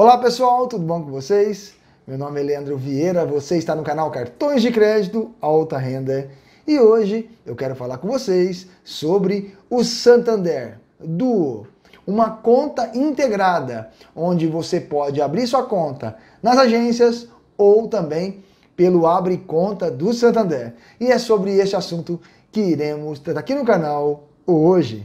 Olá pessoal, tudo bom com vocês? Meu nome é Leandro Vieira, você está no canal Cartões de Crédito Alta Renda e hoje eu quero falar com vocês sobre o Santander Duo, uma conta integrada onde você pode abrir sua conta nas agências ou também pelo Abre Conta do Santander. E é sobre este assunto que iremos tratar aqui no canal hoje.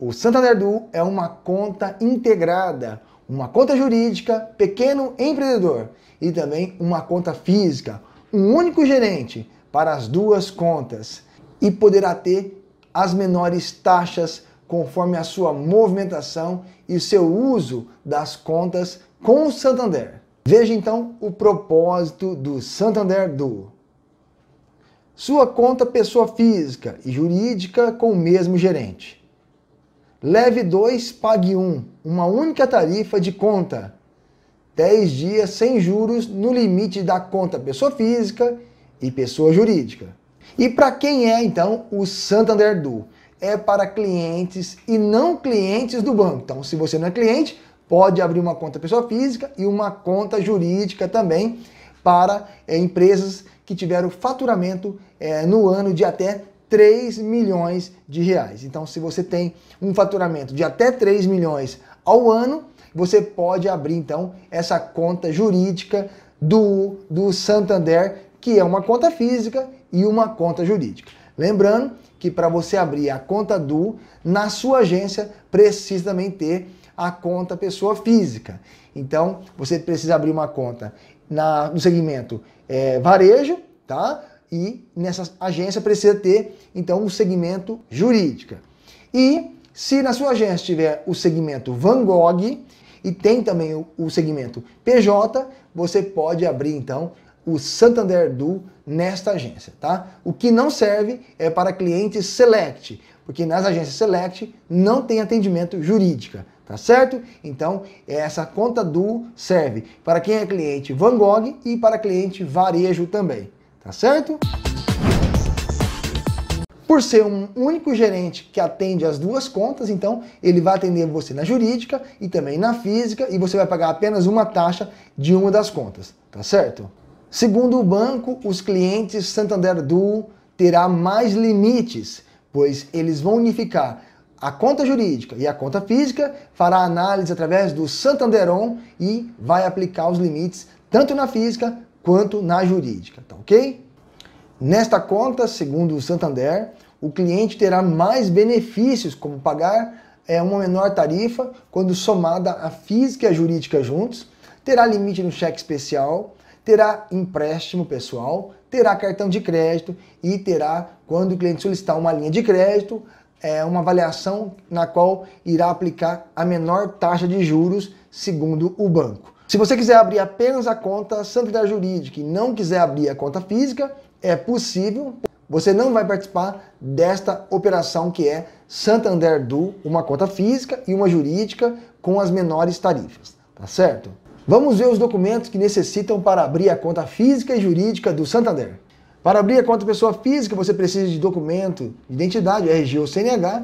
O Santander Du é uma conta integrada, uma conta jurídica, pequeno empreendedor e também uma conta física, um único gerente para as duas contas e poderá ter as menores taxas conforme a sua movimentação e o seu uso das contas com o Santander. Veja então o propósito do Santander Duo. Sua conta pessoa física e jurídica com o mesmo gerente. Leve dois, pague Um. Uma única tarifa de conta. 10 dias sem juros no limite da conta pessoa física e pessoa jurídica. E para quem é então o Santander Du? É para clientes e não clientes do banco. Então, se você não é cliente, pode abrir uma conta pessoa física e uma conta jurídica também para é, empresas que tiveram faturamento é, no ano de até 3 milhões de reais. Então, se você tem um faturamento de até 3 milhões ao ano, você pode abrir então essa conta jurídica do, do Santander, que é uma conta física e uma conta jurídica. Lembrando que para você abrir a conta do na sua agência precisa também ter a conta pessoa física. Então você precisa abrir uma conta na, no segmento é, varejo, tá? e nessa agência precisa ter então um segmento jurídica. E se na sua agência tiver o segmento Van Gogh e tem também o, o segmento PJ, você pode abrir então o Santander Du nesta agência, tá? O que não serve é para clientes Select, porque nas agências Select não tem atendimento jurídica, tá certo? Então, essa conta Du serve para quem é cliente Van Gogh e para cliente varejo também tá certo? Por ser um único gerente que atende as duas contas, então ele vai atender você na jurídica e também na física e você vai pagar apenas uma taxa de uma das contas, tá certo? Segundo o banco, os clientes Santander Duo terá mais limites, pois eles vão unificar a conta jurídica e a conta física, fará análise através do Santanderon e vai aplicar os limites tanto na física quanto na jurídica, tá ok? Nesta conta, segundo o Santander, o cliente terá mais benefícios, como pagar é, uma menor tarifa quando somada a física e a jurídica juntos, terá limite no cheque especial, terá empréstimo pessoal, terá cartão de crédito e terá, quando o cliente solicitar uma linha de crédito, é uma avaliação na qual irá aplicar a menor taxa de juros segundo o banco. Se você quiser abrir apenas a conta Santander Jurídica e não quiser abrir a conta física, é possível. Você não vai participar desta operação que é Santander Du, uma conta física e uma jurídica com as menores tarifas, tá certo? Vamos ver os documentos que necessitam para abrir a conta física e jurídica do Santander. Para abrir a conta pessoa física, você precisa de documento, identidade, RG ou CNH,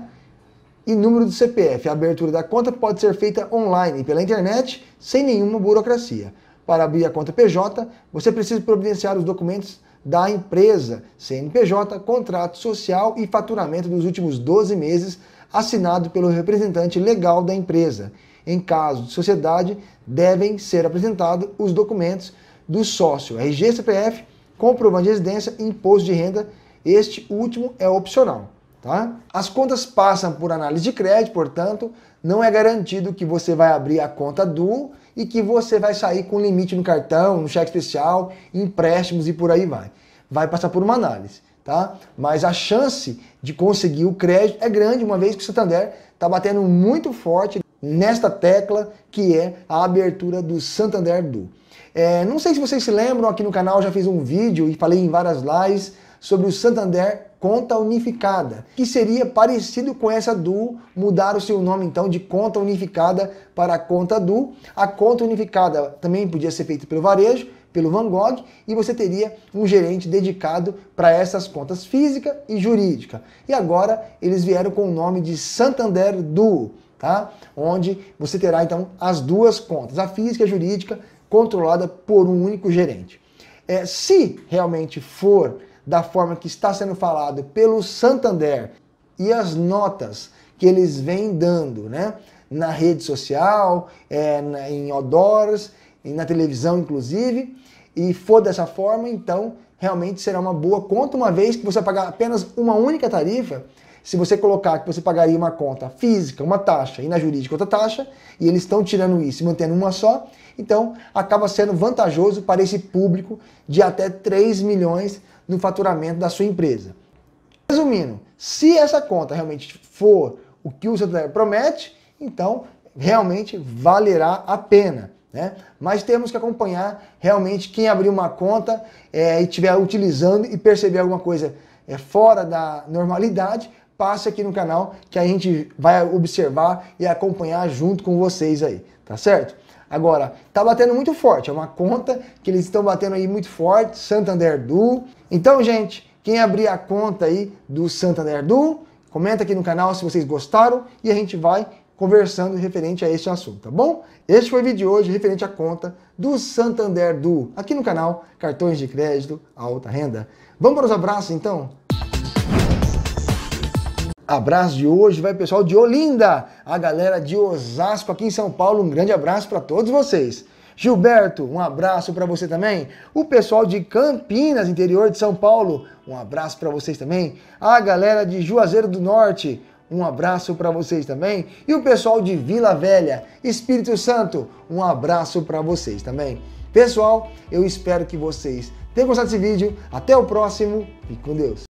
e número do CPF. A abertura da conta pode ser feita online pela internet, sem nenhuma burocracia. Para abrir a conta PJ, você precisa providenciar os documentos da empresa, CNPJ, contrato social e faturamento dos últimos 12 meses, assinado pelo representante legal da empresa. Em caso de sociedade, devem ser apresentados os documentos do sócio, RG, CPF, comprovante de residência e imposto de renda. Este último é opcional. Tá? As contas passam por análise de crédito, portanto, não é garantido que você vai abrir a conta do e que você vai sair com limite no cartão, no cheque especial, empréstimos e por aí vai. Vai passar por uma análise, tá? Mas a chance de conseguir o crédito é grande, uma vez que o Santander está batendo muito forte nesta tecla que é a abertura do Santander Du. É, não sei se vocês se lembram, aqui no canal já fiz um vídeo e falei em várias lives sobre o Santander Conta Unificada, que seria parecido com essa do mudar o seu nome então de Conta Unificada para Conta Du. A Conta Unificada também podia ser feita pelo varejo, pelo Van Gogh, e você teria um gerente dedicado para essas contas física e jurídica. E agora eles vieram com o nome de Santander Duo, tá? Onde você terá então as duas contas, a física e a jurídica, controlada por um único gerente. É, se realmente for da forma que está sendo falado pelo Santander e as notas que eles vêm dando, né? Na rede social, é, na, em outdoors, na televisão, inclusive, e for dessa forma, então realmente será uma boa conta, uma vez que você pagar apenas uma única tarifa. Se você colocar que você pagaria uma conta física, uma taxa, e na jurídica outra taxa, e eles estão tirando isso e mantendo uma só, então acaba sendo vantajoso para esse público de até 3 milhões no faturamento da sua empresa. Resumindo, se essa conta realmente for o que o seu tutorial promete, então realmente valerá a pena. Né? Mas temos que acompanhar realmente quem abrir uma conta é, e estiver utilizando e perceber alguma coisa é, fora da normalidade, passe aqui no canal que a gente vai observar e acompanhar junto com vocês aí, tá certo? Agora, tá batendo muito forte, é uma conta que eles estão batendo aí muito forte, Santander Du. Então, gente, quem abrir a conta aí do Santander Du, comenta aqui no canal se vocês gostaram e a gente vai conversando referente a este assunto, tá bom? Este foi o vídeo de hoje referente à conta do Santander Du, aqui no canal Cartões de Crédito Alta Renda. Vamos para os abraços então? Abraço de hoje vai pessoal de Olinda, a galera de Osasco aqui em São Paulo. Um grande abraço para todos vocês. Gilberto, um abraço para você também. O pessoal de Campinas, interior de São Paulo, um abraço para vocês também. A galera de Juazeiro do Norte, um abraço para vocês também. E o pessoal de Vila Velha, Espírito Santo, um abraço para vocês também. Pessoal, eu espero que vocês tenham gostado desse vídeo. Até o próximo e com Deus.